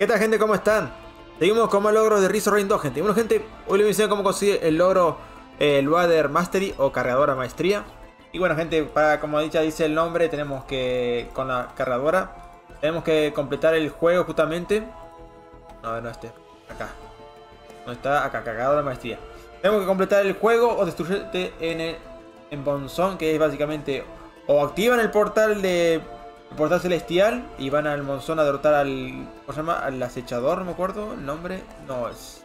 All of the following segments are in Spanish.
¿Qué tal gente? ¿Cómo están? Seguimos con más logros de Rizzo Rain 2, gente. Bueno, gente, hoy les enseñar cómo consigue el logro eh, el Water Mastery o cargadora maestría. Y bueno, gente, para como dicha dice el nombre, tenemos que con la cargadora tenemos que completar el juego justamente. No, no este, acá. No está acá, cargadora maestría. Tenemos que completar el juego o destruirte en el en Bonzón, que es básicamente o activan el portal de el portal celestial y van al monzón a derrotar al. ¿Cómo se Al acechador, me acuerdo. El nombre. No, es.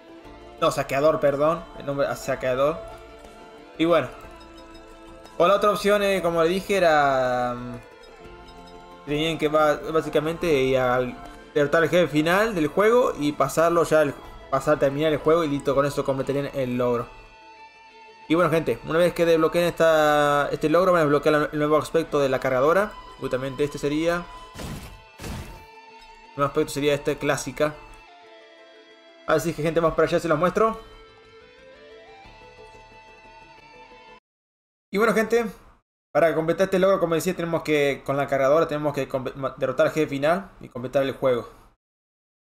No, saqueador, perdón. El nombre saqueador. Y bueno. O la otra opción, eh, como le dije, era. Mm, tenían que va, básicamente eh, al derrotar al jefe final del juego y pasarlo ya. al pasar, terminar el juego y listo, con eso completarían el logro. Y bueno, gente, una vez que desbloqueen esta, este logro, van a desbloquear el nuevo aspecto de la cargadora. Justamente este sería. Un aspecto sería este, clásica. Así que gente, vamos para allá, se los muestro. Y bueno gente, para completar este logro, como decía, tenemos que, con la cargadora, tenemos que derrotar al jefe final y completar el juego.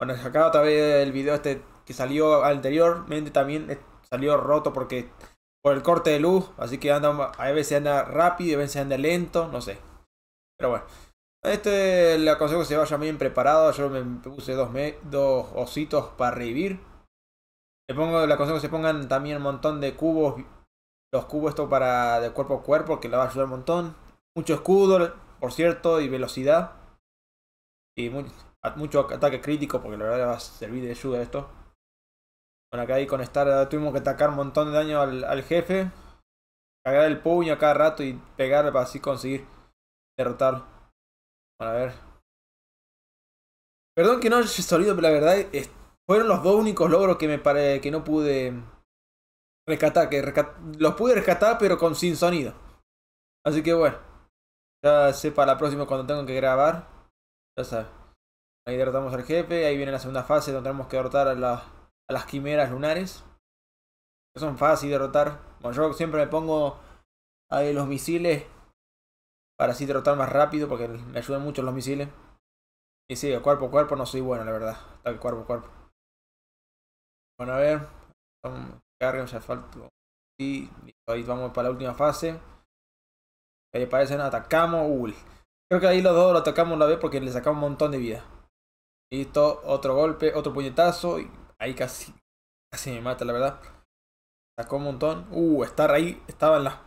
Bueno, acá otra vez el video este que salió anteriormente también salió roto porque por el corte de luz, así que anda, a veces anda rápido, a veces anda lento, no sé. Pero bueno. Este le aconsejo que se vaya bien preparado Yo me puse dos, dos ositos para revivir. Le, pongo, aconsejo que se pongan también un montón de cubos. Los cubos esto para de cuerpo a cuerpo que le va a ayudar un montón. Mucho escudo, por cierto, y velocidad. Y mucho ataque crítico porque la verdad va a servir de ayuda esto. Bueno, acá ahí con estar eh, tuvimos que atacar un montón de daño al, al jefe. Cagar el puño a cada rato y pegar para así conseguir Derrotar. para ver. Perdón que no haya salido, pero la verdad fueron los dos únicos logros que me que no pude rescatar, que los pude rescatar pero con sin sonido. Así que bueno, ya sé para la próxima cuando tengo que grabar, ya sabes. Ahí derrotamos al jefe, ahí viene la segunda fase donde tenemos que derrotar a, las a las quimeras lunares. Que son fáciles de derrotar. Bueno, yo siempre me pongo ahí los misiles para así derrotar más rápido, porque me ayudan mucho los misiles. Y sí, cuerpo a cuerpo no soy bueno, la verdad. cuerpo a cuerpo. Bueno, a ver. cargamos, ya falta. Y ahí vamos para la última fase. Ahí aparecen, atacamos. creo que ahí los dos lo atacamos una vez porque le sacamos un montón de vida. Listo, otro golpe, otro puñetazo. Y ahí casi, casi me mata, la verdad. Sacó un montón. Uh, estar ahí, estaba en la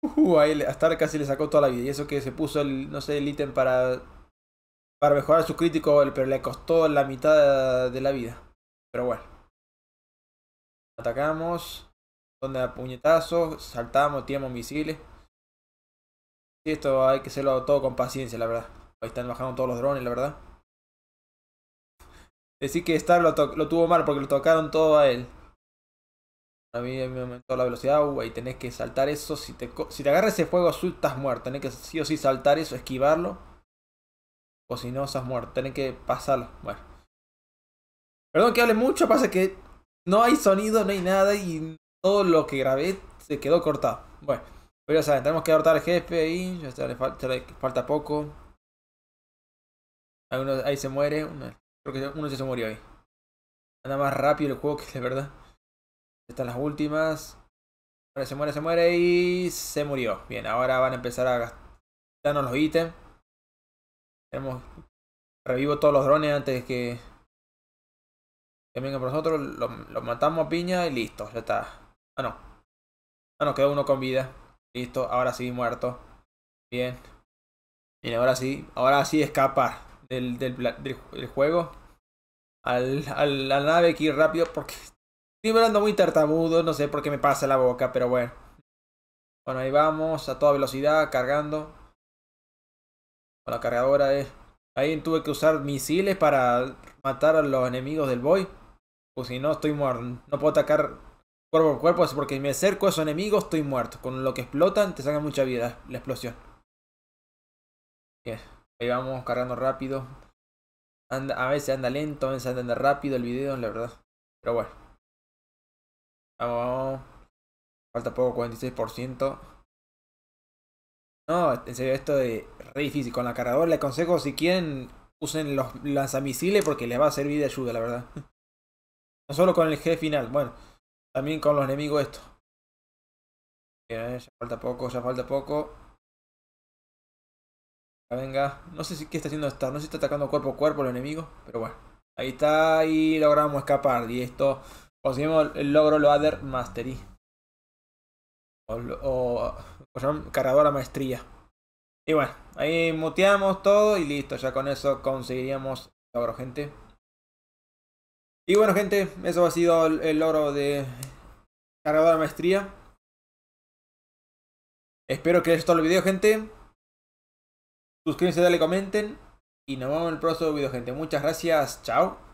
Uh, ahí Star casi le sacó toda la vida. Y eso que se puso el, no sé, el ítem para, para mejorar su crítico, pero le costó la mitad de la vida. Pero bueno. Atacamos. Donde a puñetazos. Saltamos, tiramos misiles. Y esto hay que hacerlo todo con paciencia, la verdad. Ahí están bajando todos los drones, la verdad. Decir que Star lo, lo tuvo mal porque lo tocaron todo a él. A mí me aumentó la velocidad, uh, y tenés que saltar eso. Si te, si te agarra ese fuego azul, estás muerto. Tenés que sí o sí saltar eso, esquivarlo. O si no, estás muerto. Tenés que pasarlo. Bueno. Perdón que hable mucho, pasa que no hay sonido, no hay nada y todo lo que grabé se quedó cortado. Bueno, pero pues ya saben, tenemos que abortar al jefe ahí. Ya le falta, falta poco. Uno, ahí se muere. creo que uno ya se murió ahí. Anda más rápido el juego que la verdad. Están las últimas. se muere, se muere y se murió. Bien, ahora van a empezar a gastarnos los ítems. hemos Revivo todos los drones antes que... Que vengan por nosotros. Los matamos a piña y listo, ya está. Ah, no. Ah, no, quedó uno con vida. Listo, ahora sí, muerto. Bien. Bien, ahora sí. Ahora sí escapar del, del, juego. Al, a la nave aquí rápido porque Estoy ando muy tartamudo, no sé por qué me pasa la boca, pero bueno. Bueno, ahí vamos, a toda velocidad, cargando. Con la cargadora, es... Eh. Ahí tuve que usar misiles para matar a los enemigos del boy. Pues si no, estoy muerto. No puedo atacar cuerpo por cuerpo, es porque si me acerco a esos enemigos, estoy muerto. Con lo que explotan, te sacan mucha vida la explosión. Bien, ahí vamos cargando rápido. a veces anda lento, a veces anda rápido el video, la verdad. Pero bueno. Vamos, oh, Falta poco, 46%. No, en serio, esto es re difícil. Con la cargador les aconsejo, si quieren, usen los lanzamisiles porque les va a servir de ayuda, la verdad. No solo con el G final, bueno, también con los enemigos esto. ya falta poco, ya falta poco. Ah, venga, no sé si qué está haciendo esta, no sé si está atacando cuerpo a cuerpo el enemigo, pero bueno. Ahí está y logramos escapar y esto Conseguimos el logro Loader Mastery. O, cargador maestría. Y bueno, ahí muteamos todo y listo. Ya con eso conseguiríamos el logro, gente. Y bueno, gente, eso ha sido el, logro de cargador maestría. Espero que les gustado el video, gente. Suscríbanse, dale, comenten. Y nos vemos en el próximo video, gente. Muchas gracias. Chao.